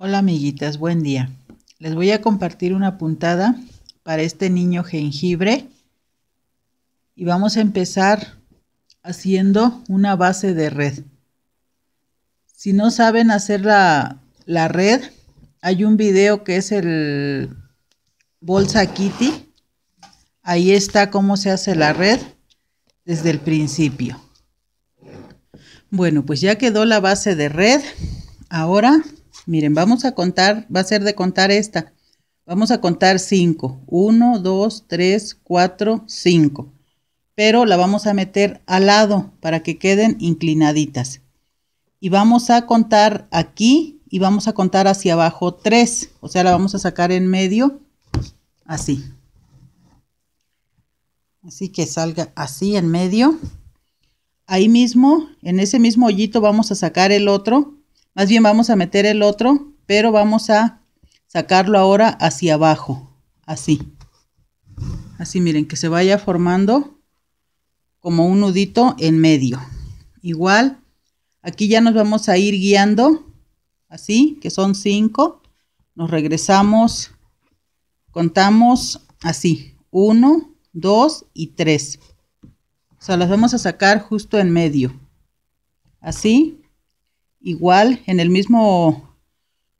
Hola amiguitas, buen día. Les voy a compartir una puntada para este niño jengibre y vamos a empezar haciendo una base de red. Si no saben hacer la, la red, hay un video que es el Bolsa Kitty. Ahí está cómo se hace la red desde el principio. Bueno, pues ya quedó la base de red. Ahora Miren, vamos a contar, va a ser de contar esta. Vamos a contar 5. 1, 2, 3, 4, 5. Pero la vamos a meter al lado para que queden inclinaditas. Y vamos a contar aquí y vamos a contar hacia abajo 3. O sea, la vamos a sacar en medio así. Así que salga así en medio. Ahí mismo, en ese mismo hoyito vamos a sacar el otro más bien vamos a meter el otro, pero vamos a sacarlo ahora hacia abajo, así. Así miren, que se vaya formando como un nudito en medio. Igual, aquí ya nos vamos a ir guiando, así, que son cinco Nos regresamos, contamos así, uno dos y tres O sea, las vamos a sacar justo en medio. Así, igual en el mismo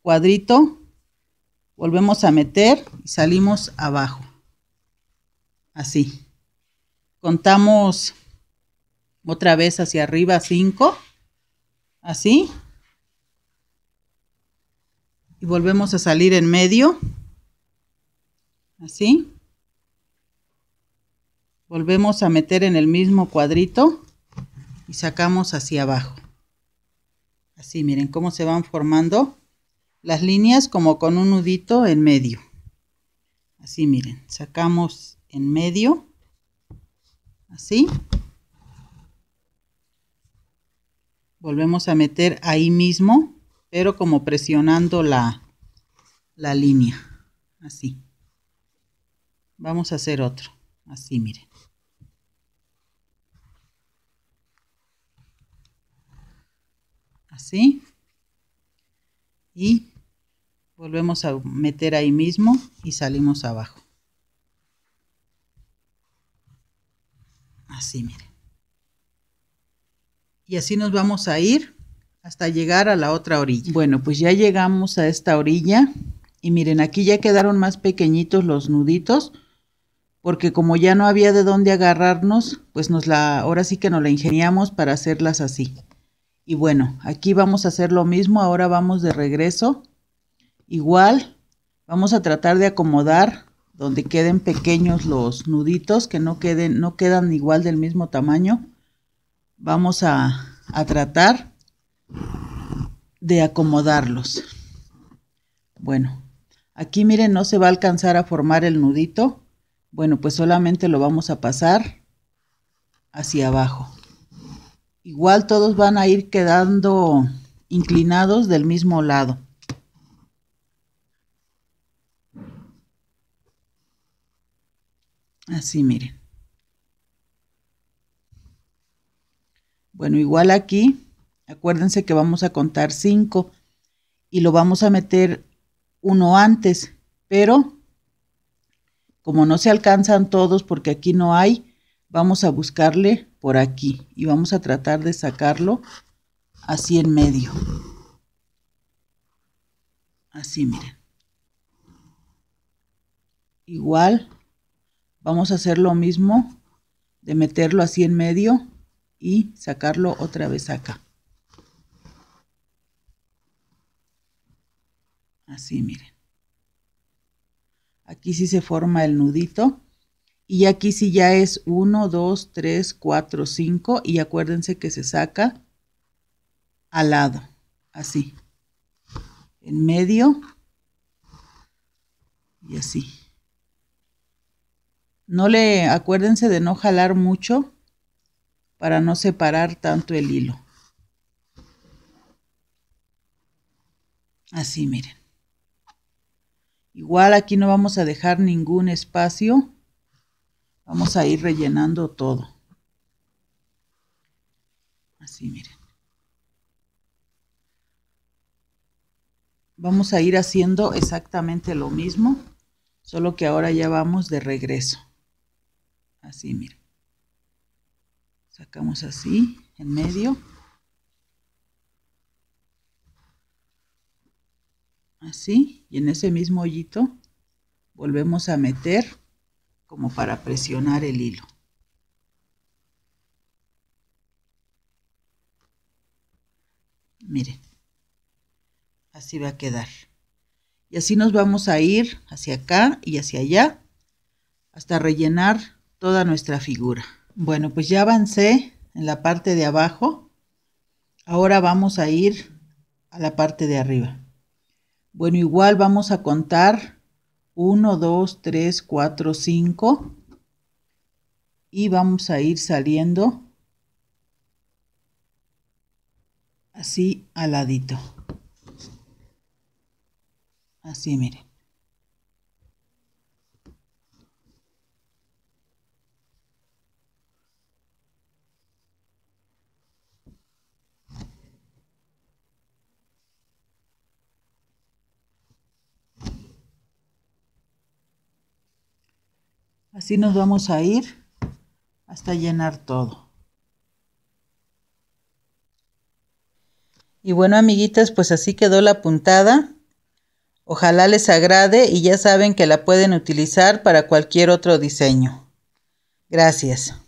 cuadrito volvemos a meter y salimos abajo así contamos otra vez hacia arriba 5 así y volvemos a salir en medio así volvemos a meter en el mismo cuadrito y sacamos hacia abajo Así, miren cómo se van formando las líneas como con un nudito en medio. Así, miren, sacamos en medio, así. Volvemos a meter ahí mismo, pero como presionando la, la línea, así. Vamos a hacer otro, así, miren. así. Y volvemos a meter ahí mismo y salimos abajo. Así, miren. Y así nos vamos a ir hasta llegar a la otra orilla. Bueno, pues ya llegamos a esta orilla y miren, aquí ya quedaron más pequeñitos los nuditos porque como ya no había de dónde agarrarnos, pues nos la ahora sí que nos la ingeniamos para hacerlas así. Y bueno, aquí vamos a hacer lo mismo, ahora vamos de regreso. Igual, vamos a tratar de acomodar donde queden pequeños los nuditos, que no, queden, no quedan igual del mismo tamaño. Vamos a, a tratar de acomodarlos. Bueno, aquí miren, no se va a alcanzar a formar el nudito. Bueno, pues solamente lo vamos a pasar hacia abajo igual todos van a ir quedando inclinados del mismo lado. Así, miren. Bueno, igual aquí, acuérdense que vamos a contar 5 y lo vamos a meter uno antes, pero como no se alcanzan todos porque aquí no hay, vamos a buscarle por aquí y vamos a tratar de sacarlo así en medio. Así, miren. Igual, vamos a hacer lo mismo de meterlo así en medio y sacarlo otra vez acá. Así, miren. Aquí sí se forma el nudito. Y aquí sí ya es 1, 2, 3, 4, 5 y acuérdense que se saca al lado, así, en medio y así. No le acuérdense de no jalar mucho para no separar tanto el hilo. Así, miren. Igual aquí no vamos a dejar ningún espacio Vamos a ir rellenando todo. Así, miren. Vamos a ir haciendo exactamente lo mismo, solo que ahora ya vamos de regreso. Así, miren. Sacamos así, en medio. Así, y en ese mismo hoyito volvemos a meter como para presionar el hilo. Miren, así va a quedar. Y así nos vamos a ir hacia acá y hacia allá hasta rellenar toda nuestra figura. Bueno, pues ya avancé en la parte de abajo. Ahora vamos a ir a la parte de arriba. Bueno, igual vamos a contar 1, 2, 3, 4, 5 y vamos a ir saliendo así al ladito. Así, miren. Así nos vamos a ir hasta llenar todo. Y bueno, amiguitas, pues así quedó la puntada. Ojalá les agrade y ya saben que la pueden utilizar para cualquier otro diseño. Gracias.